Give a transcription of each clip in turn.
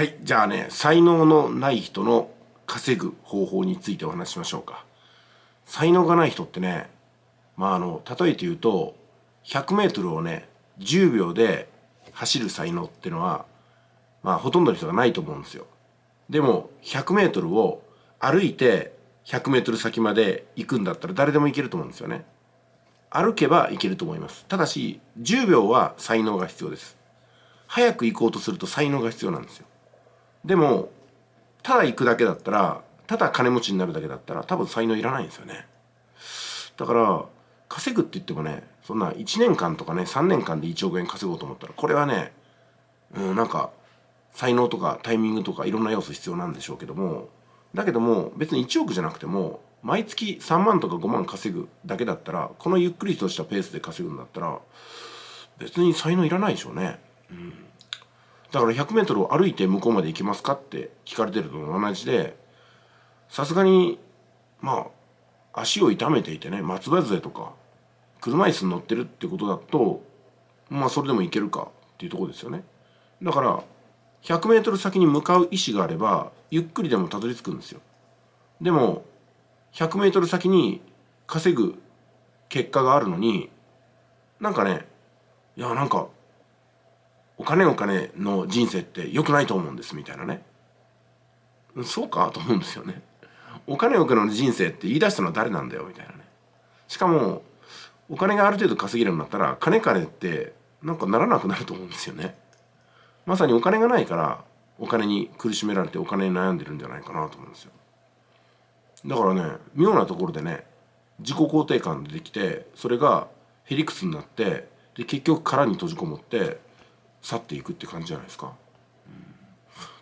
はい、じゃあね、才能のない人の稼ぐ方法についてお話しましょうか。才能がない人ってね、まああの、例えて言うと、100 m をね、10秒で走る才能ってのは、まあほとんどの人がないと思うんですよ。でも、100 m を歩いて100 m 先まで行くんだったら誰でも行けると思うんですよね。歩けば行けると思います。ただし、10秒は才能が必要です。早く行こうとすると才能が必要なんですよ。でもただ行くだけだったらただ金持ちになるだけだったら多分才能いらないんですよねだから稼ぐって言ってもねそんな1年間とかね3年間で1億円稼ごうと思ったらこれはねうんなんか才能とかタイミングとかいろんな要素必要なんでしょうけどもだけども別に1億じゃなくても毎月3万とか5万稼ぐだけだったらこのゆっくりとしたペースで稼ぐんだったら別に才能いらないでしょうね。うんだから100メートルを歩いて向こうまで行きますかって聞かれてるのと同じで、さすがに、まあ、足を痛めていてね、松葉杖とか、車椅子に乗ってるってことだと、まあ、それでも行けるかっていうとこですよね。だから、100メートル先に向かう意思があれば、ゆっくりでもたどり着くんですよ。でも、100メートル先に稼ぐ結果があるのに、なんかね、いや、なんか、お金お金の人生って良くないと思うんですみたいなねそうかと思うんですよねお金お金の人生って言い出したのは誰なんだよみたいなねしかもお金がある程度稼げるようになったら金金ってなんかならなくなると思うんですよねまさにお金がないからお金に苦しめられてお金に悩んでるんじゃないかなと思うんですよだからね妙なところでね自己肯定感出てきてそれがへりくつになってで結局殻に閉じこもって去っていくって感じじゃないですか。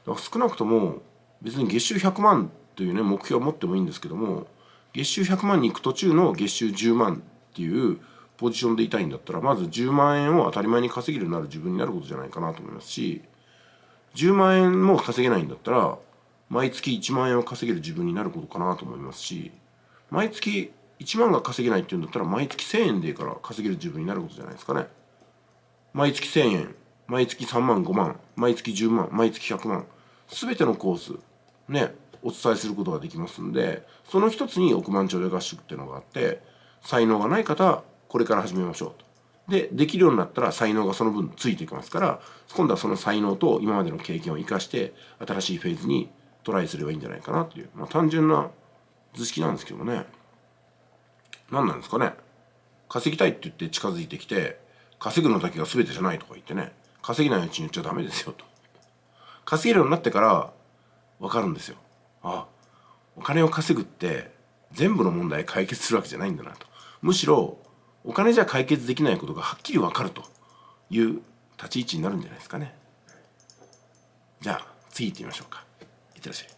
だから少なくとも別に月収100万というね目標を持ってもいいんですけども月収100万に行く途中の月収10万っていうポジションでいたいんだったらまず10万円を当たり前に稼げるようになる自分になることじゃないかなと思いますし10万円も稼げないんだったら毎月1万円を稼げる自分になることかなと思いますし毎月1万が稼げないっていうんだったら毎月1000円でから稼げる自分になることじゃないですかね毎月1000円毎月3万5万毎月10万毎月100万全てのコースねお伝えすることができますんでその一つに億万長者合宿っていうのがあって才能がない方はこれから始めましょうと。でできるようになったら才能がその分ついてきますから今度はその才能と今までの経験を生かして新しいフェーズにトライすればいいんじゃないかなっていう、まあ、単純な図式なんですけどね何なんですかね稼ぎたいって言って近づいてきて稼ぐのだけが全てじゃないとか言ってね稼げないうちに言っちゃダメですよと稼げるようになってから分かるんですよあお金を稼ぐって全部の問題解決するわけじゃないんだなとむしろお金じゃ解決できないことがはっきり分かるという立ち位置になるんじゃないですかねじゃあ次行ってみましょうかいってらっしゃい